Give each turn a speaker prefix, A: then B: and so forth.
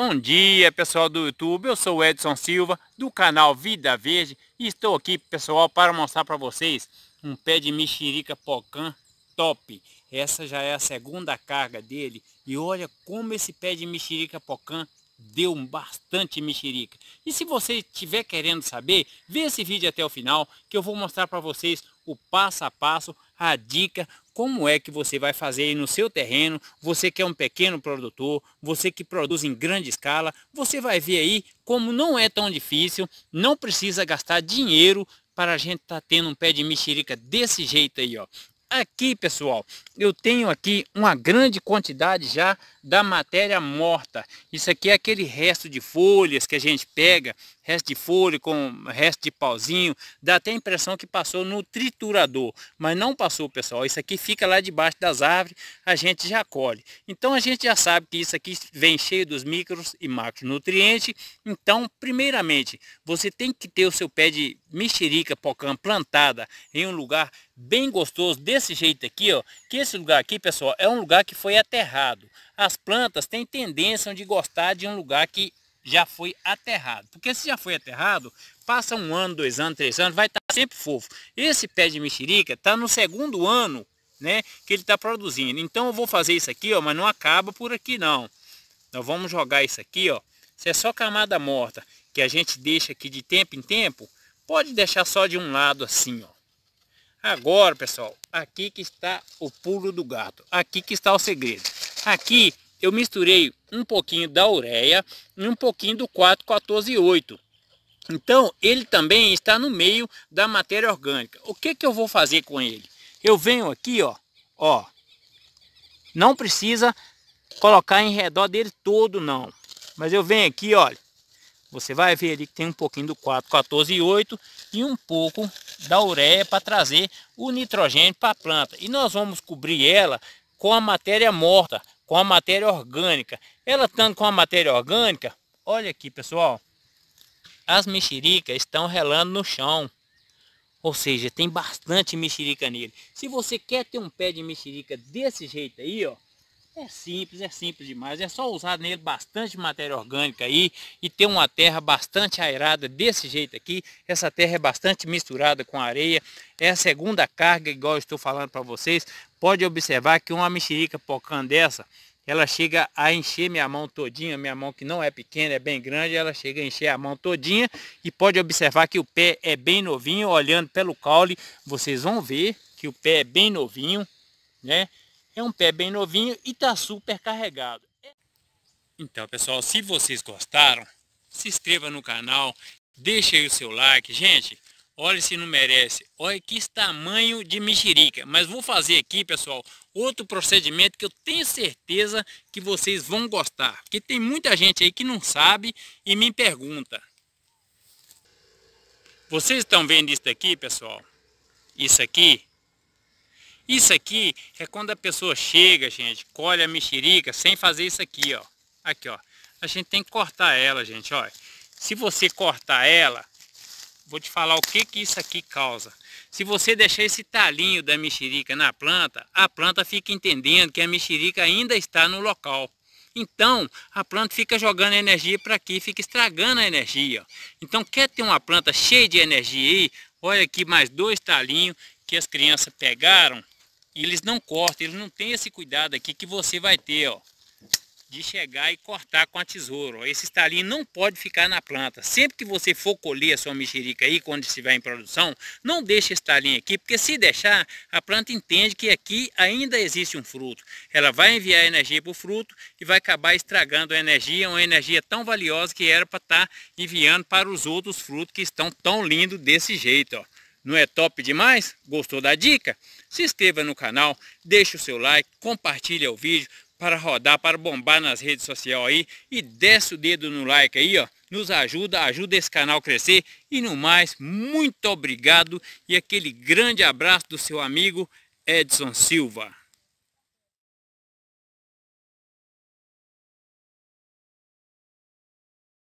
A: Bom dia pessoal do YouTube, eu sou o Edson Silva do canal Vida Verde e estou aqui pessoal para mostrar para vocês um pé de mexerica pocan top. Essa já é a segunda carga dele e olha como esse pé de mexerica pocan deu bastante mexerica. E se você estiver querendo saber, vê esse vídeo até o final que eu vou mostrar para vocês o passo a passo, a dica, como é que você vai fazer aí no seu terreno, você que é um pequeno produtor, você que produz em grande escala, você vai ver aí como não é tão difícil, não precisa gastar dinheiro para a gente estar tá tendo um pé de mexerica desse jeito aí, ó. Aqui, pessoal, eu tenho aqui uma grande quantidade já da matéria morta. Isso aqui é aquele resto de folhas que a gente pega, resto de folha com resto de pauzinho. Dá até a impressão que passou no triturador, mas não passou, pessoal. Isso aqui fica lá debaixo das árvores, a gente já colhe. Então a gente já sabe que isso aqui vem cheio dos micros e macronutrientes. Então, primeiramente, você tem que ter o seu pé de mexerica pocã plantada em um lugar bem gostoso, desse jeito aqui, ó. Que esse lugar aqui, pessoal, é um lugar que foi aterrado. As plantas têm tendência de gostar de um lugar que já foi aterrado. Porque se já foi aterrado, passa um ano, dois anos, três anos, vai estar tá sempre fofo. Esse pé de mexerica está no segundo ano, né, que ele está produzindo. Então eu vou fazer isso aqui, ó, mas não acaba por aqui não. Nós vamos jogar isso aqui, ó. Se é só camada morta, que a gente deixa aqui de tempo em tempo, Pode deixar só de um lado assim, ó. Agora, pessoal, aqui que está o pulo do gato. Aqui que está o segredo. Aqui eu misturei um pouquinho da ureia e um pouquinho do 4148. Então, ele também está no meio da matéria orgânica. O que, que eu vou fazer com ele? Eu venho aqui, ó, ó. Não precisa colocar em redor dele todo, não. Mas eu venho aqui, olha. Você vai ver ali que tem um pouquinho do 4.14.8 e e um pouco da ureia para trazer o nitrogênio para a planta. E nós vamos cobrir ela com a matéria morta, com a matéria orgânica. Ela estando com a matéria orgânica, olha aqui pessoal, as mexericas estão relando no chão. Ou seja, tem bastante mexerica nele. Se você quer ter um pé de mexerica desse jeito aí, ó, é simples, é simples demais. É só usar nele bastante matéria orgânica aí e ter uma terra bastante aerada desse jeito aqui. Essa terra é bastante misturada com areia. É a segunda carga, igual eu estou falando para vocês. Pode observar que uma mexerica pocã dessa, ela chega a encher minha mão todinha, minha mão que não é pequena, é bem grande, ela chega a encher a mão todinha e pode observar que o pé é bem novinho, olhando pelo caule, vocês vão ver que o pé é bem novinho, né? É um pé bem novinho e está super carregado. Então pessoal, se vocês gostaram, se inscreva no canal, deixe aí o seu like. Gente, olha se não merece. Olha que tamanho de mexerica. Mas vou fazer aqui, pessoal, outro procedimento que eu tenho certeza que vocês vão gostar. Porque tem muita gente aí que não sabe e me pergunta. Vocês estão vendo isso aqui, pessoal? Isso aqui isso aqui é quando a pessoa chega, gente, colhe a mexerica sem fazer isso aqui, ó. Aqui, ó. A gente tem que cortar ela, gente, ó. Se você cortar ela, vou te falar o que que isso aqui causa. Se você deixar esse talinho da mexerica na planta, a planta fica entendendo que a mexerica ainda está no local. Então, a planta fica jogando energia para aqui, fica estragando a energia. Então, quer ter uma planta cheia de energia aí? Olha aqui mais dois talinhos que as crianças pegaram e eles não cortam, eles não têm esse cuidado aqui que você vai ter, ó. De chegar e cortar com a tesoura. Esse estalinho não pode ficar na planta. Sempre que você for colher a sua mexerica aí, quando estiver em produção, não deixe esse estalinho aqui, porque se deixar, a planta entende que aqui ainda existe um fruto. Ela vai enviar energia para o fruto e vai acabar estragando a energia, uma energia tão valiosa que era para estar tá enviando para os outros frutos que estão tão lindos desse jeito. Ó. Não é top demais? Gostou da dica? Se inscreva no canal, deixe o seu like, compartilhe o vídeo para rodar, para bombar nas redes sociais aí e desce o dedo no like aí, ó. Nos ajuda, ajuda esse canal a crescer e no mais, muito obrigado e aquele grande abraço do seu amigo Edson Silva.